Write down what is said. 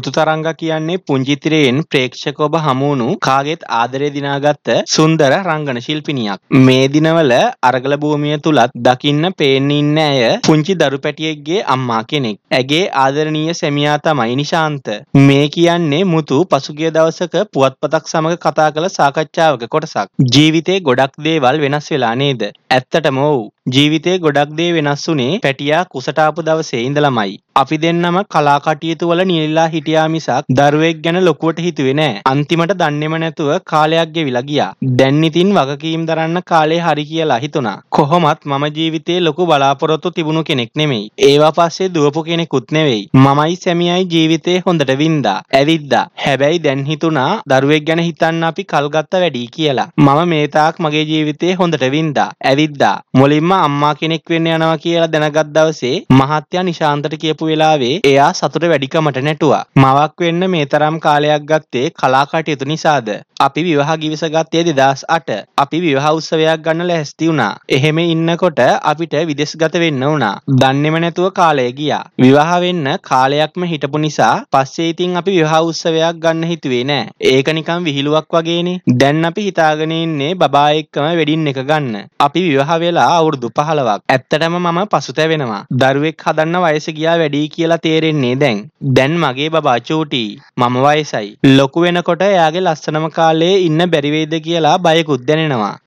මුතු තරංග කියන්නේ පුංචිතිරයෙන් ප්‍රේක්ෂක ඔබ හමුවුණු කාගෙත් ආදරය දිනාගත්ත සුන්දර රංගන ශිල්පිනියක්. මේ දිනවල අරගල භූමිය තුලත් දකින්න පේන්න ඉන්න ඇය පුංචි දරු පැටියෙක්ගේ අම්මා කෙනෙක්. ඇගේ ආදරණීය සැමියා තමයි නිශාන්ත. මේ කියන්නේ මුතු පසුගිය දවසක පුවත්පතක් සමග කතා කළ සාකච්ඡාවක කොටසක්. ජීවිතේ ගොඩක් දේවල් වෙනස් වෙලා නේද? ඇත්තටම ඔව්. ජීවිතේ ගොඩක් දේ වෙනස් වුනේ පැටියා කුසටාපු දවසේ ඉඳලමයි. අපි දෙන්නම කලා කටයුතු වල නියලා හිටිය හිටියා මිසක් දරුවෙක් ගැන ලොකුවට හිතුවේ නෑ. අන්තිමට දන්නේම නැතුව කාලයක් ගෙවිලා ගියා. දැන් ඉතින් වගකීම් දරන්න කාලේ හරි කියලා හිතුණා. කොහොමත් මම ජීවිතේ ලොකු බලාපොරොත්තු තිබුණු කෙනෙක් නෙමෙයි. ඒවා පස්සේ දුවපු කෙනෙකුත් නෙවෙයි. මමයි සැමියායි ජීවිතේ හොඳට වින්දා. ඇවිද්දා. හැබැයි දැන් හිතුණා දරුවෙක් ගැන හිතන්න අපි කල්ගත්ත වැඩි කියලා. මම මේ තාක් මගේ ජීවිතේ හොඳට වින්දා. ඇවිද්දා. මුලින්ම අම්මා කෙනෙක් වෙන්න යනවා කියලා දැනගත් දවසේ මහත්තයා නිශාන්තට කියපු වෙලාවේ එයා සතුට වැඩිකමට නැටුවා. මවක් වෙන්න මේ තරම් කාලයක් ගත්තේ කලා කටයුතු නිසාද. අපි විවාහ ගිවිසගත්තේ දෙදස් අට අපි විවාහ උත්සවයක් ගන්න ලැස්ති වුණා. එහෙම ඉන්නකොට අපිට විදෙස්ගත වෙන්න වුණා. දන්නෙම නැතුව කාලය ගියා. විවාහ වෙන්න කාලයක්ම හිටපු නිසා පස්සේ ඉතින් අපි විවාහ උත්සවයක් ගන්න හිතුවේ නෑ. ඒක නිකන් විහිළුවක් වගේනේ. දැන් අපි හිතාගෙන ඉන්නේ බබා එක්කම වෙඩින් එක ගන්න. අපි විවාහ වෙලා අවුරුදු 15ක්. ඇත්තටම මම පසුතැවෙනවා. දරුවෙක් හදන්න වයස ගියා වැඩි කියලා තේරෙන්නේ දැන්. දැන් මගේ බා චූටි මම වයසයි. ලොකු වෙනකොට එයාගේ ලස්සනම කාලේ ඉන්න බැරිවේද කියලා බයකුත් දැනෙනවා.